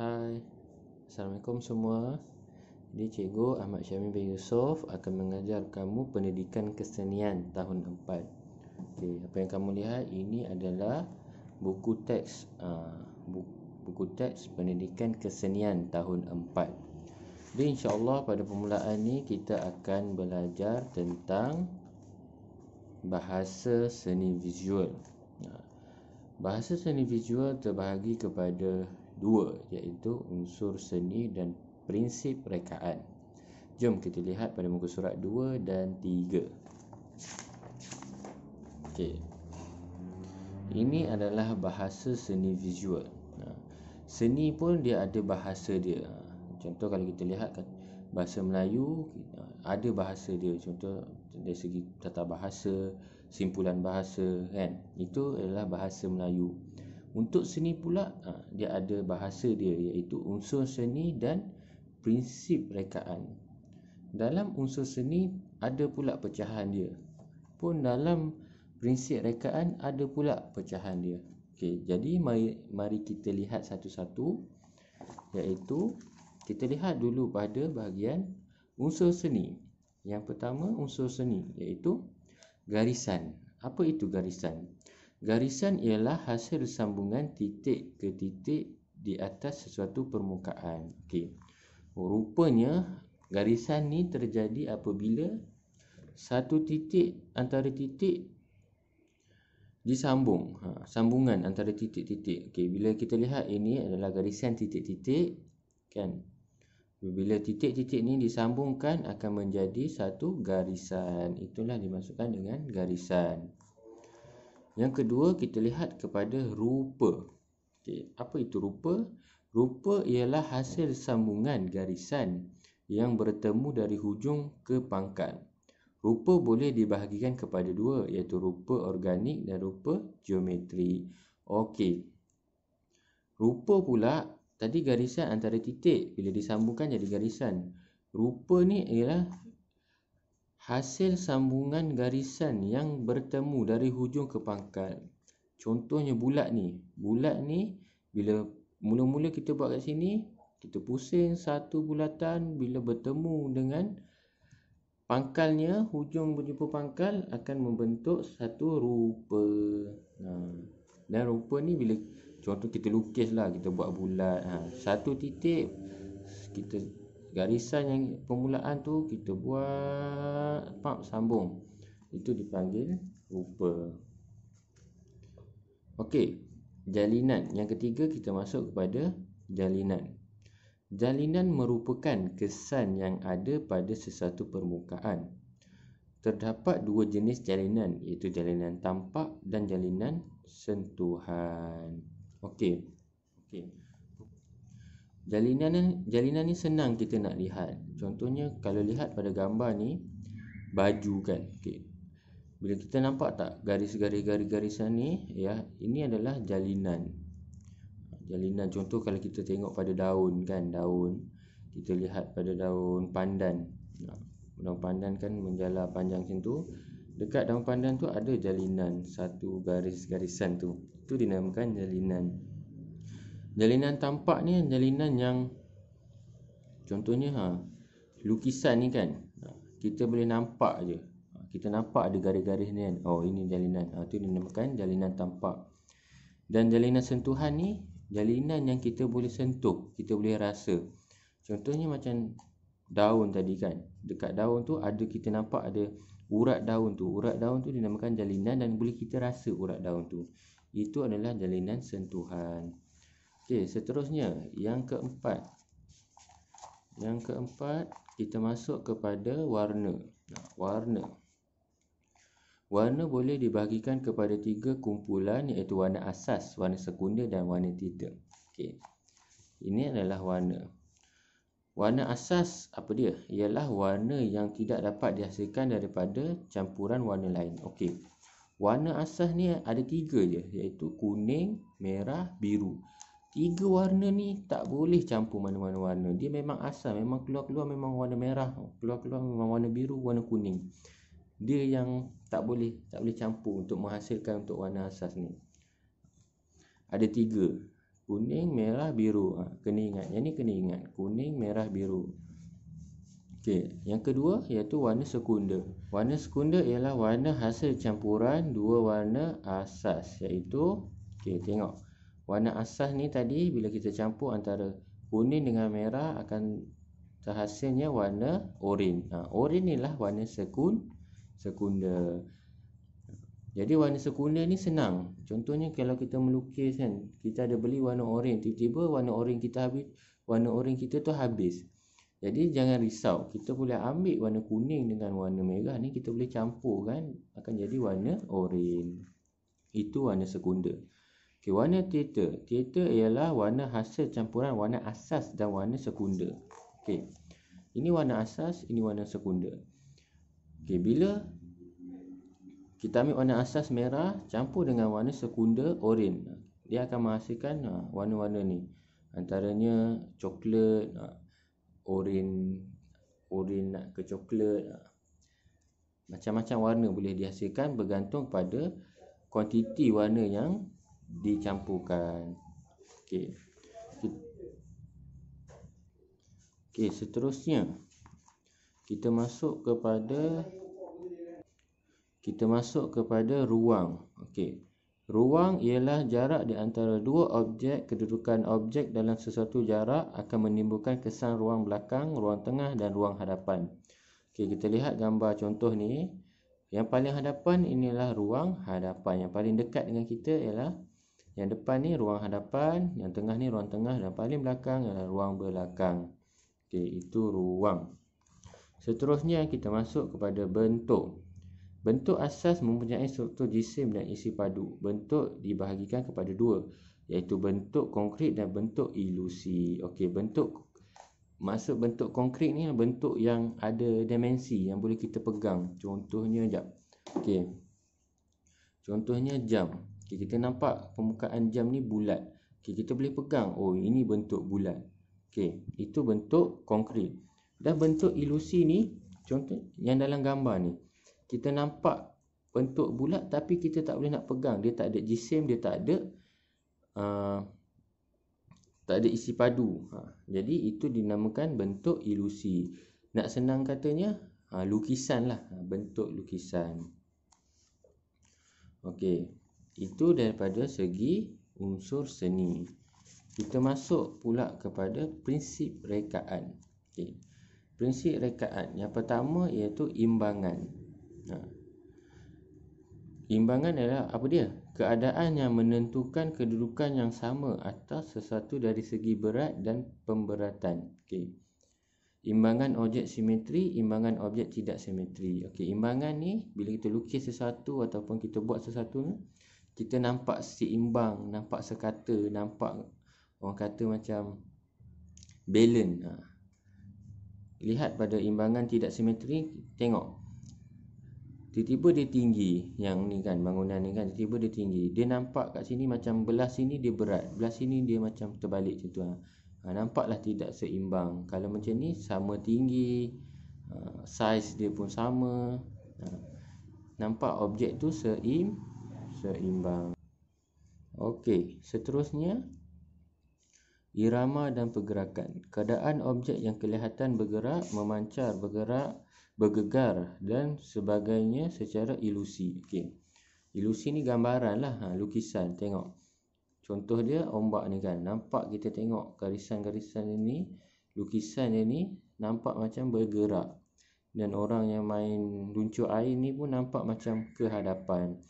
Hai, Assalamualaikum semua Di Cikgu Ahmad Syamil bin Yusof akan mengajar kamu pendidikan kesenian tahun 4 okay, Apa yang kamu lihat ini adalah buku teks uh, buku, teks pendidikan kesenian tahun 4 Jadi insyaAllah pada permulaan ni kita akan belajar tentang bahasa seni visual ah, Bahasa seni visual terbahagi kepada dua iaitu unsur seni dan prinsip rekaan. Jom kita lihat pada muka surat dua dan tiga. Okay, Ini adalah bahasa seni visual. Ha. Seni pun dia ada bahasa dia. Ha. Contoh kalau kita lihat kan bahasa Melayu ada bahasa dia. Contoh dari segi tata bahasa, simpulan bahasa kan. Itu adalah bahasa Melayu. Untuk seni pula ha, dia ada bahasa dia iaitu unsur seni dan prinsip rekaan. Dalam unsur seni ada pula pecahan dia. Pun dalam prinsip rekaan ada pula pecahan dia. Okey, jadi mari, mari kita lihat satu-satu iaitu kita lihat dulu pada bahagian unsur seni. Yang pertama unsur seni iaitu garisan. Apa itu garisan? Garisan ialah hasil sambungan titik ke titik di atas sesuatu permukaan. Okey. Rupanya garisan ni terjadi apabila satu titik antara titik disambung. Ha, sambungan antara titik-titik. Okey, bila kita lihat ini adalah garisan titik-titik kan. Bila titik-titik ni disambungkan akan menjadi satu garisan. Itulah dimasukkan dengan garisan. Yang kedua, kita lihat kepada rupa. Okay. Apa itu rupa? Rupa ialah hasil sambungan garisan yang bertemu dari hujung ke pangkal. Rupa boleh dibahagikan kepada dua, iaitu rupa organik dan rupa geometri. Okey. Rupa pula, tadi garisan antara titik bila disambungkan jadi garisan. Rupa ni ialah hasil sambungan garisan yang bertemu dari hujung ke pangkal. Contohnya bulat ni. Bulat ni bila mula-mula kita buat kat sini, kita pusing satu bulatan bila bertemu dengan pangkalnya, hujung berjumpa pangkal akan membentuk satu rupa. Ha. Dan rupa ni bila contoh kita lukis lah, kita buat bulat. Ha, satu titik kita garisan yang permulaan tu kita buat pap sambung itu dipanggil rupa okey jalinan yang ketiga kita masuk kepada jalinan jalinan merupakan kesan yang ada pada sesuatu permukaan terdapat dua jenis jalinan iaitu jalinan tampak dan jalinan sentuhan okey okey Jalinan ni, jalinan ni senang kita nak lihat. Contohnya kalau lihat pada gambar ni baju kan. Okey. Bila kita nampak tak garis-garis-garis-garisan ni ya, ini adalah jalinan. Jalinan contoh kalau kita tengok pada daun kan, daun. Kita lihat pada daun pandan. Ya, daun pandan kan menjala panjang macam tu. Dekat daun pandan tu ada jalinan, satu garis-garisan tu. Itu dinamakan jalinan jalinan tampak ni kan, jalinan yang contohnya ha lukisan ni kan ha, kita boleh nampak je ha, kita nampak ada garis-garis ni kan oh ini jalinan ha tu dinamakan jalinan tampak dan jalinan sentuhan ni jalinan yang kita boleh sentuh kita boleh rasa contohnya macam daun tadi kan dekat daun tu ada kita nampak ada urat daun tu urat daun tu dinamakan jalinan dan boleh kita rasa urat daun tu itu adalah jalinan sentuhan Okey, seterusnya yang keempat. Yang keempat, kita masuk kepada warna. Nah, warna. Warna boleh dibahagikan kepada tiga kumpulan iaitu warna asas, warna sekunder dan warna tinta. Okey. Ini adalah warna. Warna asas apa dia? Ialah warna yang tidak dapat dihasilkan daripada campuran warna lain. Okey. Warna asas ni ada tiga je iaitu kuning, merah, biru. Tiga warna ni tak boleh campur mana-mana warna. Dia memang asal, memang keluar-keluar memang warna merah, keluar-keluar memang warna biru, warna kuning. Dia yang tak boleh, tak boleh campur untuk menghasilkan untuk warna asas ni. Ada tiga. Kuning, merah, biru. Ha, kena ingat. Yang ni kena ingat. Kuning, merah, biru. Okey, yang kedua iaitu warna sekunda. Warna sekunda ialah warna hasil campuran dua warna asas iaitu okey tengok warna asas ni tadi bila kita campur antara kuning dengan merah akan terhasilnya warna orin. Ha, oren ni lah warna sekun sekunder. Jadi warna sekunder ni senang. Contohnya kalau kita melukis kan, kita ada beli warna orin tiba-tiba warna orin kita habis, warna orin kita tu habis. Jadi jangan risau, kita boleh ambil warna kuning dengan warna merah ni kita boleh campur kan akan jadi warna orin. Itu warna sekunder. Okay, warna teater. Teater ialah warna hasil campuran warna asas dan warna sekunder. Okay. Ini warna asas, ini warna sekunder. Okay, bila kita ambil warna asas merah campur dengan warna sekunder oren, dia akan menghasilkan ha, warna-warna ni. Antaranya coklat, ha, oren, nak ke coklat. Ha. Macam-macam warna boleh dihasilkan bergantung pada kuantiti warna yang dicampurkan okey okey seterusnya kita masuk kepada kita masuk kepada ruang okey ruang ialah jarak di antara dua objek kedudukan objek dalam sesuatu jarak akan menimbulkan kesan ruang belakang ruang tengah dan ruang hadapan okey kita lihat gambar contoh ni yang paling hadapan inilah ruang hadapan. Yang paling dekat dengan kita ialah yang depan ni ruang hadapan, yang tengah ni ruang tengah dan paling belakang adalah ruang belakang. Okey, itu ruang. Seterusnya kita masuk kepada bentuk. Bentuk asas mempunyai struktur jisim dan isi padu. Bentuk dibahagikan kepada dua, iaitu bentuk konkrit dan bentuk ilusi. Okey, bentuk masuk bentuk konkrit ni bentuk yang ada dimensi yang boleh kita pegang. Contohnya jap. Okey. Contohnya jam okay, kita nampak permukaan jam ni bulat okay, kita boleh pegang oh ini bentuk bulat okey itu bentuk konkrit dan bentuk ilusi ni contoh yang dalam gambar ni kita nampak bentuk bulat tapi kita tak boleh nak pegang dia tak ada jisim dia tak ada uh, tak ada isi padu ha, jadi itu dinamakan bentuk ilusi nak senang katanya ha, lukisan lah ha, bentuk lukisan Okey, itu daripada segi unsur seni. Kita masuk pula kepada prinsip rekaan. Okay. Prinsip rekaan. Yang pertama iaitu imbangan. Ha. Imbangan adalah apa dia? Keadaan yang menentukan kedudukan yang sama atas sesuatu dari segi berat dan pemberatan. Okay. Imbangan objek simetri, imbangan objek tidak simetri. Okay. Imbangan ni bila kita lukis sesuatu ataupun kita buat sesuatu ni, kita nampak seimbang, nampak sekata, nampak orang kata macam balance. Ha. Lihat pada imbangan tidak simetri, tengok. Tiba-tiba dia tinggi, yang ni kan bangunan ni kan tiba-tiba dia tinggi. Dia nampak kat sini macam belah sini dia berat, belah sini dia macam terbalik macam tu. Ha. Ha, nampaklah tidak seimbang. Kalau macam ni sama tinggi, ha, size dia pun sama. Ha. Nampak objek tu seimbang seimbang. Okey, seterusnya irama dan pergerakan. Keadaan objek yang kelihatan bergerak, memancar, bergerak, bergegar dan sebagainya secara ilusi. Okey. Ilusi ni gambaran lah, ha, lukisan. Tengok. Contoh dia ombak ni kan. Nampak kita tengok garisan-garisan ini, lukisan dia ni nampak macam bergerak. Dan orang yang main luncur air ni pun nampak macam kehadapan.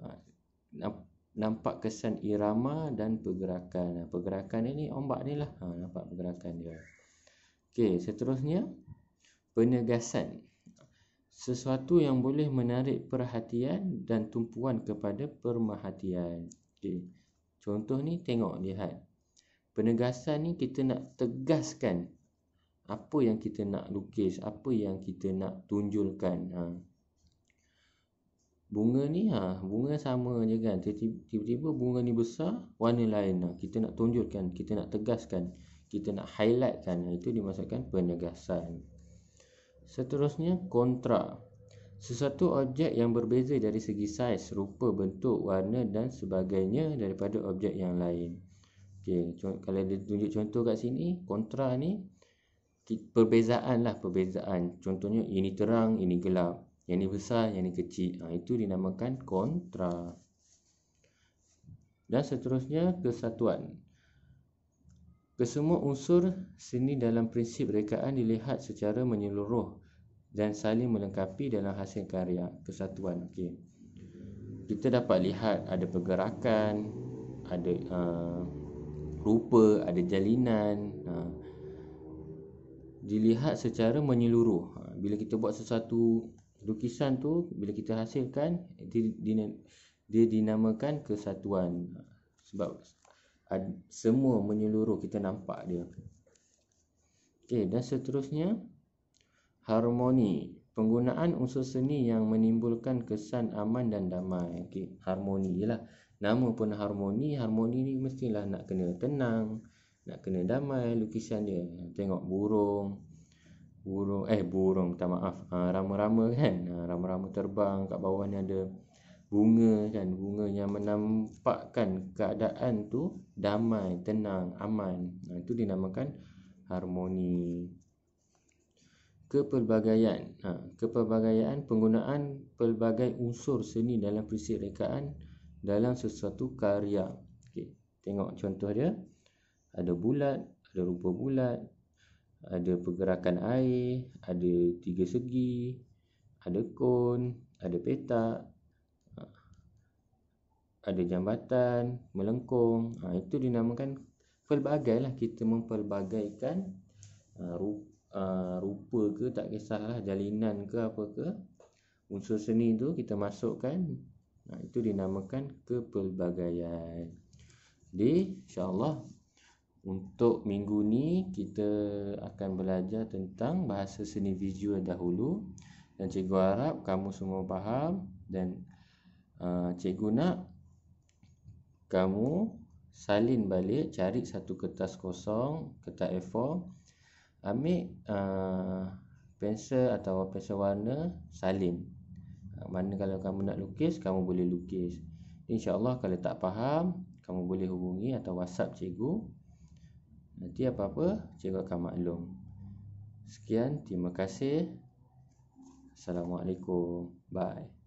Ha. nampak kesan irama dan pergerakan ha, pergerakan ini ombak ni lah ha, nampak pergerakan dia Okey, seterusnya penegasan sesuatu yang boleh menarik perhatian dan tumpuan kepada permahatian Okey, contoh ni tengok lihat penegasan ni kita nak tegaskan apa yang kita nak lukis apa yang kita nak tunjulkan ha bunga ni ha bunga sama je kan tiba-tiba bunga ni besar warna lain ha. kita nak tunjukkan kita nak tegaskan kita nak highlightkan ha, itu dimasukkan penegasan seterusnya kontra sesuatu objek yang berbeza dari segi saiz rupa bentuk warna dan sebagainya daripada objek yang lain okey kalau dia tunjuk contoh kat sini kontra ni perbezaan lah perbezaan contohnya ini terang ini gelap yang ni besar, yang ni kecil. Ha, itu dinamakan kontra. Dan seterusnya, kesatuan. Kesemua unsur seni dalam prinsip rekaan dilihat secara menyeluruh dan saling melengkapi dalam hasil karya kesatuan. Okey. Kita dapat lihat ada pergerakan, ada uh, rupa, ada jalinan. Uh, dilihat secara menyeluruh. Ha, bila kita buat sesuatu lukisan tu bila kita hasilkan dia, dia dinamakan kesatuan sebab ad, semua menyeluruh kita nampak dia okey dan seterusnya harmoni penggunaan unsur seni yang menimbulkan kesan aman dan damai okey harmoni lah nama pun harmoni harmoni ni mestilah nak kena tenang nak kena damai lukisan dia tengok burung burung eh burung minta maaf ha, rama-rama kan ha, rama-rama terbang kat bawah ni ada bunga kan bunga yang menampakkan keadaan tu damai tenang aman ha, ah, itu dinamakan harmoni kepelbagaian ha, kepelbagaian penggunaan pelbagai unsur seni dalam prinsip rekaan dalam sesuatu karya okey tengok contoh dia ada bulat ada rupa bulat ada pergerakan air, ada tiga segi, ada kon, ada petak, ada jambatan, melengkung. Ha, itu dinamakan pelbagai lah. Kita mempelbagaikan ha, rupa, ha, rupa ke tak kisahlah jalinan ke apa ke. Unsur seni tu kita masukkan. Ha, itu dinamakan kepelbagaian. Jadi insyaAllah Allah untuk minggu ni kita akan belajar tentang bahasa seni visual dahulu dan cikgu harap kamu semua faham dan uh, cikgu nak kamu salin balik cari satu kertas kosong kertas A4 ambil uh, pensel atau pensel warna salin uh, mana kalau kamu nak lukis kamu boleh lukis insyaallah kalau tak faham kamu boleh hubungi atau whatsapp cikgu Nanti apa-apa cikgu akan maklum. Sekian, terima kasih. Assalamualaikum. Bye.